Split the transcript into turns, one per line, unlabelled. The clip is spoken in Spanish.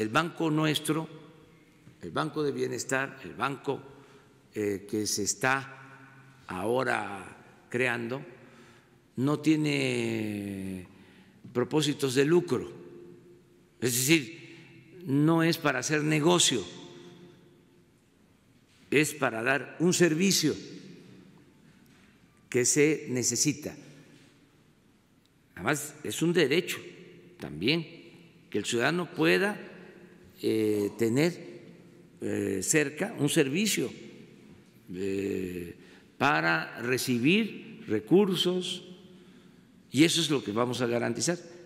el banco nuestro, el banco de bienestar, el banco eh, que se está ahora creando, no tiene propósitos de lucro, es decir, no es para hacer negocio, es para dar un servicio que se necesita. Además, es un derecho también que el ciudadano pueda eh, tener eh, cerca un servicio eh, para recibir recursos y eso es lo que vamos a garantizar.